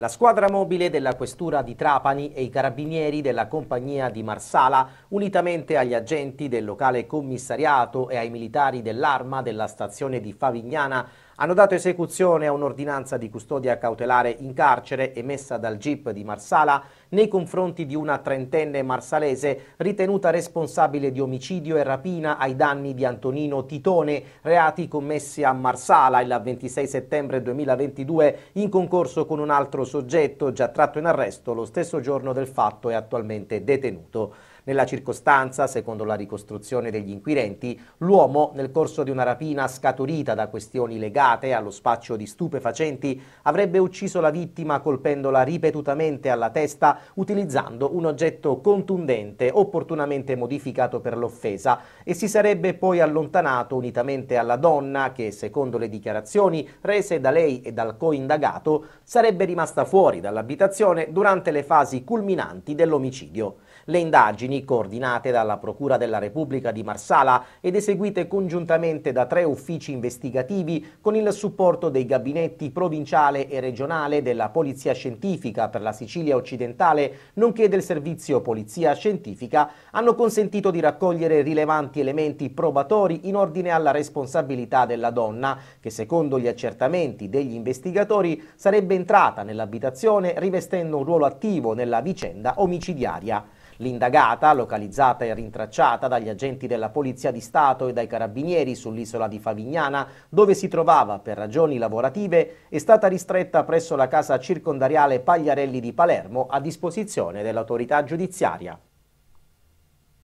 La squadra mobile della Questura di Trapani e i carabinieri della compagnia di Marsala, unitamente agli agenti del locale commissariato e ai militari dell'arma della stazione di Favignana, hanno dato esecuzione a un'ordinanza di custodia cautelare in carcere emessa dal GIP di Marsala nei confronti di una trentenne marsalese ritenuta responsabile di omicidio e rapina ai danni di Antonino Titone, reati commessi a Marsala il 26 settembre 2022 in concorso con un altro soggetto già tratto in arresto lo stesso giorno del fatto è attualmente detenuto. Nella circostanza, secondo la ricostruzione degli inquirenti, l'uomo, nel corso di una rapina scaturita da questioni legate allo spaccio di stupefacenti, avrebbe ucciso la vittima colpendola ripetutamente alla testa utilizzando un oggetto contundente opportunamente modificato per l'offesa e si sarebbe poi allontanato unitamente alla donna che, secondo le dichiarazioni rese da lei e dal coindagato, sarebbe rimasta fuori dall'abitazione durante le fasi culminanti dell'omicidio. Le indagini, coordinate dalla Procura della Repubblica di Marsala ed eseguite congiuntamente da tre uffici investigativi con il supporto dei gabinetti provinciale e regionale della Polizia Scientifica per la Sicilia Occidentale, nonché del Servizio Polizia Scientifica, hanno consentito di raccogliere rilevanti elementi probatori in ordine alla responsabilità della donna, che secondo gli accertamenti degli investigatori sarebbe entrata nell'abitazione rivestendo un ruolo attivo nella vicenda omicidiaria. L'indagata, localizzata e rintracciata dagli agenti della Polizia di Stato e dai carabinieri sull'isola di Favignana, dove si trovava per ragioni lavorative, è stata ristretta presso la casa circondariale Pagliarelli di Palermo a disposizione dell'autorità giudiziaria.